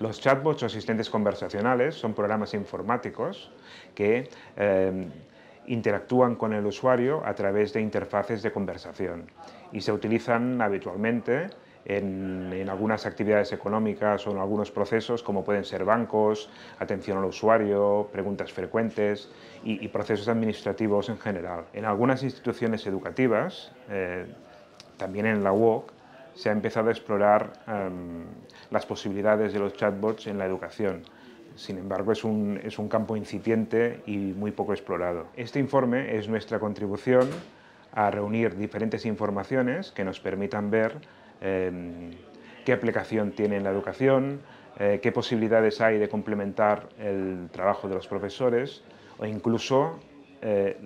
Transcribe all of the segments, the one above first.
Los chatbots o asistentes conversacionales son programas informáticos que eh, interactúan con el usuario a través de interfaces de conversación y se utilizan habitualmente en, algunas actividades económicas o en algunos procesos, como pueden ser bancos, atención al usuario, preguntas frecuentes y, procesos administrativos en general. En algunas instituciones educativas, eh, también en la UOC, se ha empezado a explorar em, las posibilidades de los chatbots en la educación. Sin embargo, es un, es un campo incipiente y muy poco explorado. Este informe es nuestra contribución a reunir diferentes informaciones que nos permitan ver Em, qué aplicación tiene en la educación, eh, qué posibilidades hay de complementar el trabajo de los profesores o incluso eh,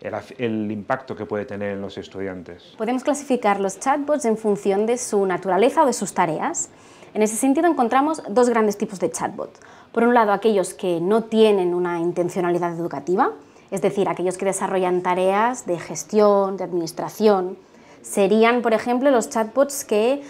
el, el, impacto que puede tener en los estudiantes. Podemos clasificar los chatbots en función de su naturaleza o de sus tareas. En ese sentido encontramos dos grandes tipos de chatbot. Por un lado, aquellos que no tienen una intencionalidad educativa, es decir, aquellos que desarrollan tareas de gestión, de administración, serían, por ejemplo, los chatbots que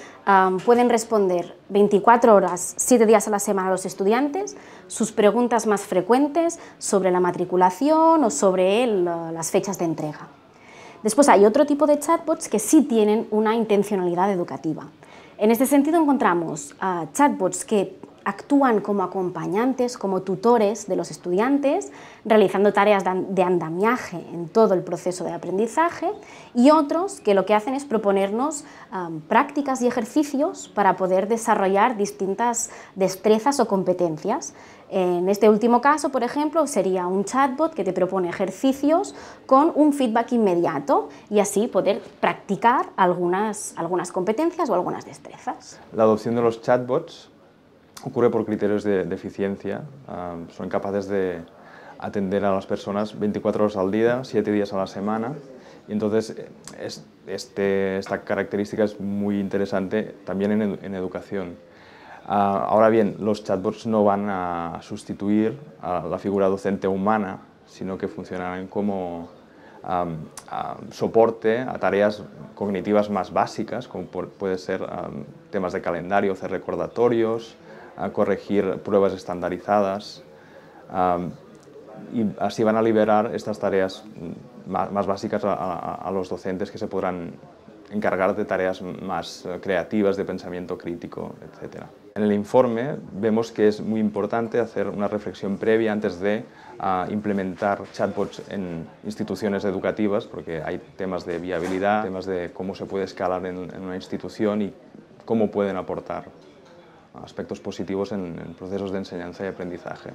pueden responder 24 horas, 7 días a la semana a los estudiantes sus preguntas más frecuentes sobre la matriculación o sobre las fechas de entrega. Después hay otro tipo de chatbots que sí tienen una intencionalidad educativa. En este sentido encontramos chatbots que actúan como acompañantes, como tutores de los estudiantes, realizando tareas de andamiaje en todo el proceso de aprendizaje, y otros que lo que hacen es proponernos prácticas y ejercicios para poder desarrollar distintas destrezas o competencias. En este último caso, por ejemplo, sería un chatbot que te propone ejercicios con un feedback inmediato y así poder practicar algunas, algunas competencias o algunas destrezas. La adopción de los chatbots ocurre por criterios de, eficiencia. son capaces de atender a las personas 24 horas al día, 7 días a la semana. Y entonces eh, este, esta característica es muy interesante también en, educación. Ah, ahora bien, los chatbots no van a sustituir a la figura docente humana, sino que funcionarán como soporte a tareas cognitivas más básicas, como puede ser temas de calendario, hacer recordatorios, a corregir pruebas estandarizadas y así van a liberar estas tareas más, básicas a, los docentes que se podrán encargar de tareas más eh, creativas, de pensamiento crítico, etc. En el informe vemos que es muy importante hacer una reflexión previa antes de ah, implementar chatbots en instituciones educativas, porque hay temas de viabilidad, temas de cómo se puede escalar en una institución y cómo pueden aportar aspectos positivos en, procesos de enseñanza y aprendizaje.